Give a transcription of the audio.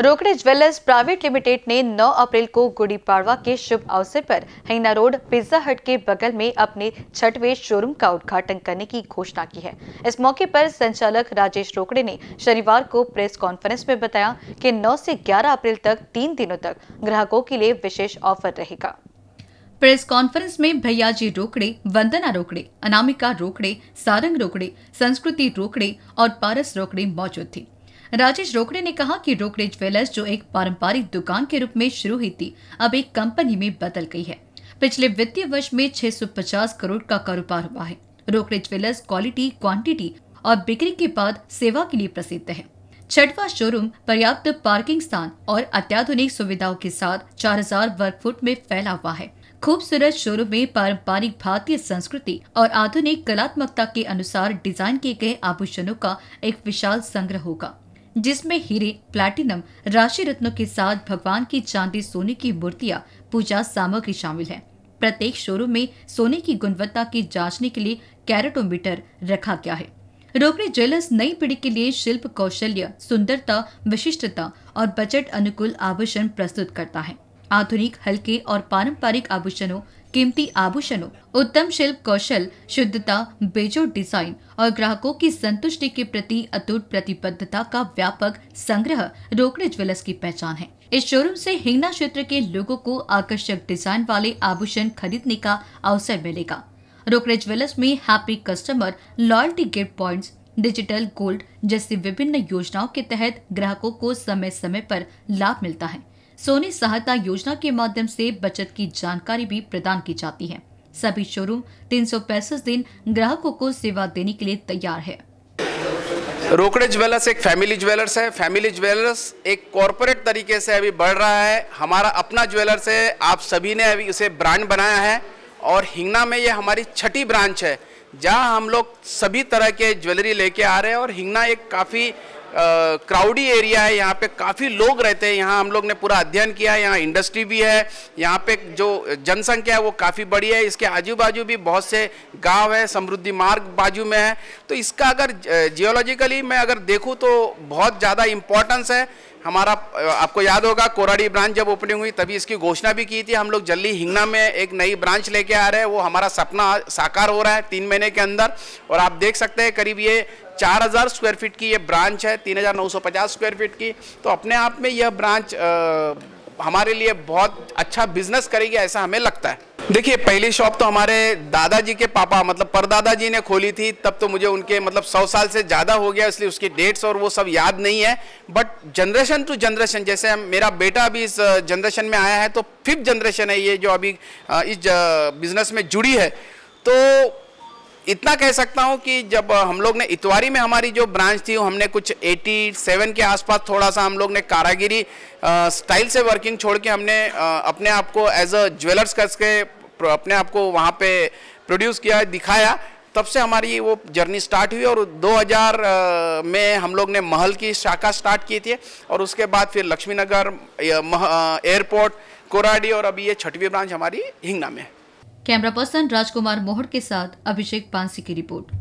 रोकड़े jewellers private limited ने 9 अप्रैल को गुड़ी पाड़वा के शुभ अवसर पर हिंगना रोड पिज्जा हट के बगल में अपने छठवे शोरूम का उद्घाटन करने की घोषणा की है इस मौके पर संचालक राजेश रोकड़े ने शनिवार को प्रेस कॉन्फ्रेंस में बताया कि 9 से 11 अप्रैल तक तीन दिनों तक ग्राहकों के लिए विशेष ऑफर रहेगा प्रेस कॉन्फ्रेंस में भैयाजी रोकड़े वंदना रोकड़े अनामिका रोकड़े सारंग रोकड़े संस्कृति रोकड़े और पारस रोकड़े मौजूद थी राजेश रोकड़े ने कहा कि रोकड़े ज्वेलर्स जो एक पारंपरिक दुकान के रूप में शुरू हुई थी अब एक कंपनी में बदल गई है पिछले वित्तीय वर्ष में 650 करोड़ का कारोबार हुआ है रोकड़े ज्वेलर्स क्वालिटी क्वांटिटी और बिक्री के बाद सेवा के लिए प्रसिद्ध है छठवा शोरूम पर्याप्त पार्किंग स्थान और अत्याधुनिक सुविधाओं के साथ 4000 वर्ग फुट में फैला हुआ है खूबसूरत शोरूम में पारंपरिक भारतीय संस्कृति और आधुनिक कलात्मकता के अनुसार डिजाइन किए गए आभूषणों का एक विशाल संग्रह होगा जिसमें हीरे प्लैटिनम राशि रत्नों के साथ भगवान की चांदी सोने की मूर्तियां पूजा सामग्री शामिल है प्रत्येक शोरूम में सोने की गुणवत्ता की जांचने के लिए कैरेटोमीटर रखा गया है रोकड़ी ज्वेलर्स नई पीढ़ी के लिए शिल्प कौशल्य सुंदरता विशिष्टता और बजट अनुकूल आभूषण प्रस्तुत करता है आधुनिक हल्के और पारंपरिक आभूषणों कीमती आभूषणों उत्तम शिल्प कौशल शुद्धता बेजोड़ डिजाइन और ग्राहकों की संतुष्टि के प्रति अतुट प्रतिबद्धता का व्यापक संग्रह रोकड़े ज्वेलर्स की पहचान है इस शोरूम से हिंगना क्षेत्र के लोगों को आकर्षक डिजाइन वाले आभूषण खरीदने का अवसर मिलेगा रोकड़े ज्वेलर्स में happy customer loyalty gift points digital gold जैसी विभिन्न योजनाओं के तहत ग्राहकों को समय समय पर लाभ मिलता है सोनी सहायता योजना के माध्यम से बचत की जानकारी भी प्रदान की जाती है सभी शोरूम तीन दिन ग्राहकों को सेवा देने के लिए तैयार है रोकड़े ज्वेलर्स एक फैमिली ज्वेलर्स है फैमिली ज्वेलर्स एक कॉरपोरेट तरीके से अभी बढ़ रहा है हमारा अपना ज्वेलर्स है आप सभी ने अभी उसे ब्रांड बनाया है और हिंगना में ये हमारी छठी ब्रांच है जहाँ हम लोग सभी तरह के ज्वेलरी लेके आ रहे हैं और हिंगना एक काफ़ी क्राउडी एरिया है यहाँ पे काफ़ी लोग रहते हैं यहाँ हम लोग ने पूरा अध्ययन किया है यहाँ इंडस्ट्री भी है यहाँ पे जो जनसंख्या है वो काफ़ी बड़ी है इसके आजू बाजू भी बहुत से गांव है समृद्धि मार्ग बाजू में है तो इसका अगर जियोलॉजिकली मैं अगर देखूँ तो बहुत ज़्यादा इम्पोर्टेंस है हमारा आपको याद होगा कोराडी ब्रांच जब ओपनिंग हुई तभी इसकी घोषणा भी की थी हम लोग जल्दी हिंगना में एक नई ब्रांच लेके आ रहे हैं वो हमारा सपना साकार हो रहा है तीन महीने के अंदर और आप देख सकते हैं करीब ये 4000 स्क्वायर फीट की ये ब्रांच है 3950 स्क्वायर फीट की तो अपने आप में यह ब्रांच आ, हमारे लिए बहुत अच्छा बिजनेस करेगी ऐसा हमें लगता है देखिए पहली शॉप तो हमारे दादाजी के पापा मतलब जी ने खोली थी तब तो मुझे उनके मतलब सौ साल से ज़्यादा हो गया इसलिए उसकी डेट्स और वो सब याद नहीं है बट जनरेशन टू जनरेशन जैसे मेरा बेटा अभी इस जनरेशन में आया है तो फिफ्थ जनरेशन है ये जो अभी इस बिज़नेस में जुड़ी है तो इतना कह सकता हूँ कि जब हम लोग ने इतवारी में हमारी जो ब्रांच थी हमने कुछ 87 के आसपास थोड़ा सा हम लोग ने कारागिरी स्टाइल से वर्किंग छोड़ के हमने अपने आप को एज अ ज्वेलर्स करके अपने आप को वहाँ पे प्रोड्यूस किया दिखाया तब से हमारी वो जर्नी स्टार्ट हुई और 2000 में हम लोग ने महल की शाखा स्टार्ट की थी और उसके बाद फिर लक्ष्मीनगर एयरपोर्ट कोराडी और अभी ये छठवीं ब्रांच हमारी हिंगना में कैमरा पर्सन राजकुमार मोहर के साथ अभिषेक पांसी की रिपोर्ट